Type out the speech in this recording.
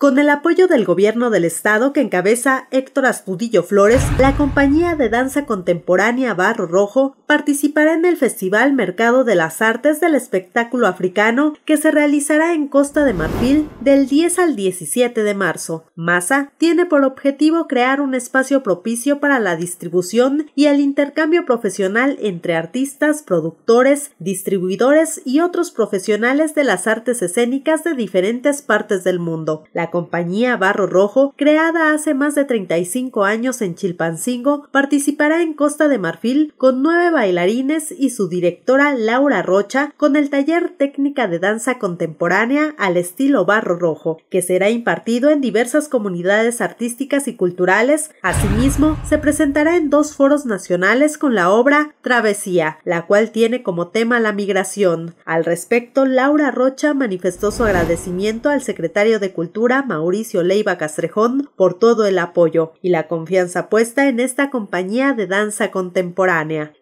Con el apoyo del gobierno del estado que encabeza Héctor Astudillo Flores, la compañía de danza contemporánea Barro Rojo participará en el Festival Mercado de las Artes del Espectáculo Africano que se realizará en Costa de Marfil del 10 al 17 de marzo. MASA tiene por objetivo crear un espacio propicio para la distribución y el intercambio profesional entre artistas, productores, distribuidores y otros profesionales de las artes escénicas de diferentes partes del mundo compañía Barro Rojo, creada hace más de 35 años en Chilpancingo, participará en Costa de Marfil con nueve bailarines y su directora Laura Rocha con el taller técnica de danza contemporánea al estilo Barro Rojo, que será impartido en diversas comunidades artísticas y culturales. Asimismo, se presentará en dos foros nacionales con la obra Travesía, la cual tiene como tema la migración. Al respecto, Laura Rocha manifestó su agradecimiento al secretario de Cultura Mauricio Leiva Castrejón, por todo el apoyo y la confianza puesta en esta compañía de danza contemporánea.